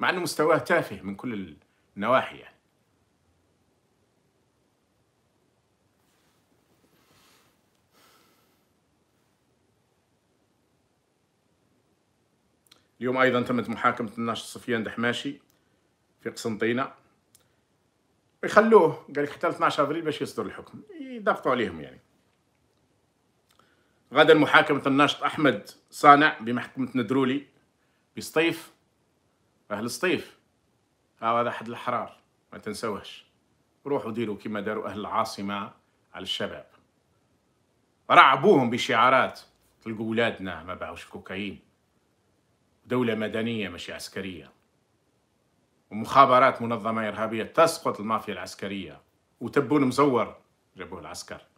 مع أنه مستواه تافه من كل النواحي يعني اليوم أيضا تمت محاكمة الناشط سفيان دحماشي في قسنطينة يخلوه قال لك حتى 12 ابريل باش يصدر الحكم يضغطوا عليهم يعني غدا محاكمة الناشط أحمد صانع بمحكمة ندرولي بسطيف أهل سطيف هذا حد الأحرار ما تنسوهش روحوا ديروا كما داروا أهل العاصمة على الشباب رعبوهم بشعارات تلقوا ولادنا ما باعوش الكوكايين دولة مدنية ماشي عسكرية ومخابرات منظمة إرهابية تسقط المافيا العسكرية وتبون مزور جابوه العسكر